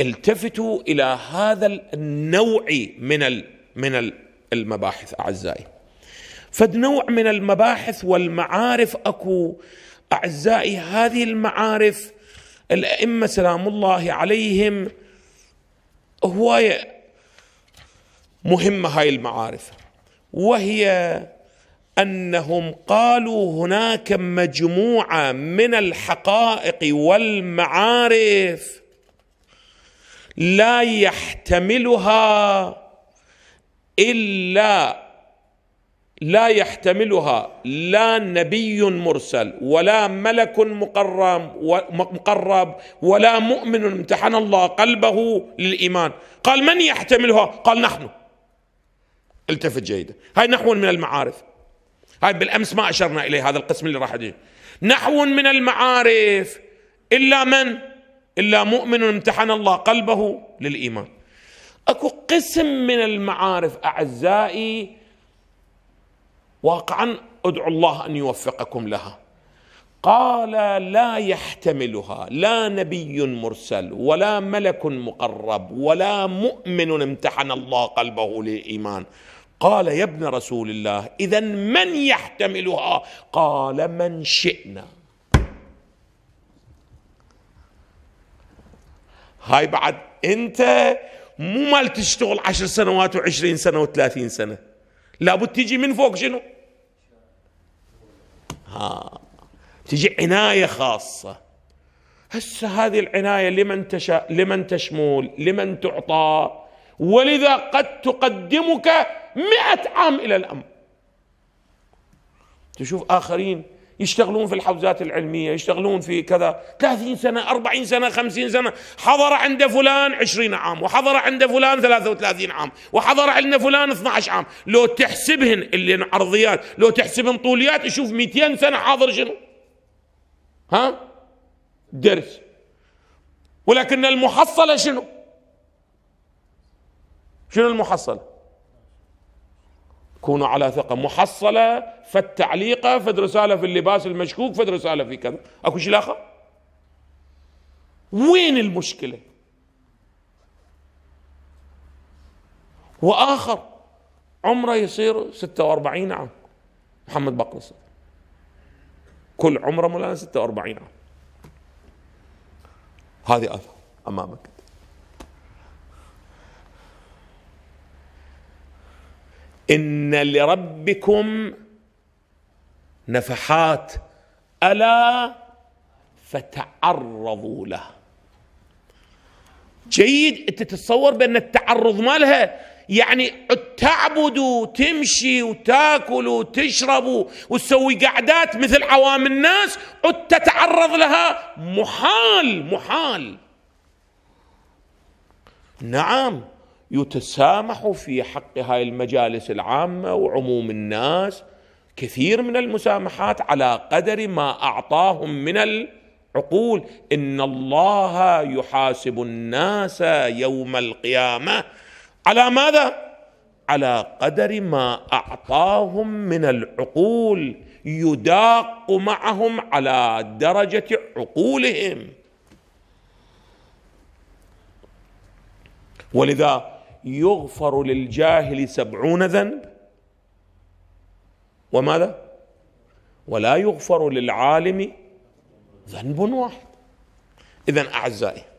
التفتوا الى هذا النوع من من المباحث اعزائي فنوع من المباحث والمعارف اكو اعزائي هذه المعارف الائمه سلام الله عليهم هوايه مهمه هاي المعارف وهي انهم قالوا هناك مجموعه من الحقائق والمعارف لا يحتملها الا لا يحتملها لا نبي مرسل ولا ملك مقرب مقرب ولا مؤمن امتحن الله قلبه للايمان قال من يحتملها قال نحن التفت جيدا هاي نحو من المعارف هاي بالامس ما اشرنا اليه هذا القسم اللي راح يجي نحو من المعارف الا من إلا مؤمن امتحن الله قلبه للإيمان أكو قسم من المعارف أعزائي واقعا أدعو الله أن يوفقكم لها قال لا يحتملها لا نبي مرسل ولا ملك مقرب ولا مؤمن امتحن الله قلبه للإيمان قال يا ابن رسول الله إذا من يحتملها قال من شئنا هاي بعد انت مو مال تشتغل عشر سنوات وعشرين سنة وثلاثين سنة لابد تيجي من فوق شنو ها تجي عناية خاصة هسه هذه العناية لمن تشاء لمن تشمل لمن تعطى ولذا قد تقدمك مئة عام إلى الأمر تشوف آخرين يشتغلون في الحوزات العلمية يشتغلون في كذا 30 سنة 40 سنة 50 سنة حضر عند فلان 20 عام وحضر عند فلان 33 عام وحضر عند فلان 12 عام لو تحسبهن اللي عرضيات لو تحسبهن طوليات تشوف 200 سنة حاضر شنو ها درس ولكن المحصلة شنو شنو المحصلة كونوا على ثقة محصلة فالتعليقة فد رسالة في اللباس المشكوك فد رسالة في كذا اكو شيء اخر وين المشكلة واخر عمره يصير 46 عام محمد بقرص كل عمره مولانا 46 عام هذه آثار أمامك إن لربكم نفحات ألا فتعرضوا له جيد أنت تتصور بأن التعرض مالها يعني تعبد وتمشي وتاكل وتشرب وتسوي قعدات مثل عوام الناس عد تتعرض لها محال محال نعم يتسامح في حق هاي المجالس العامة وعموم الناس كثير من المسامحات على قدر ما أعطاهم من العقول إن الله يحاسب الناس يوم القيامة على ماذا؟ على قدر ما أعطاهم من العقول يداق معهم على درجة عقولهم ولذا يغفر للجاهل سبعون ذنب وماذا ولا يغفر للعالم ذنب واحد إذا أعزائي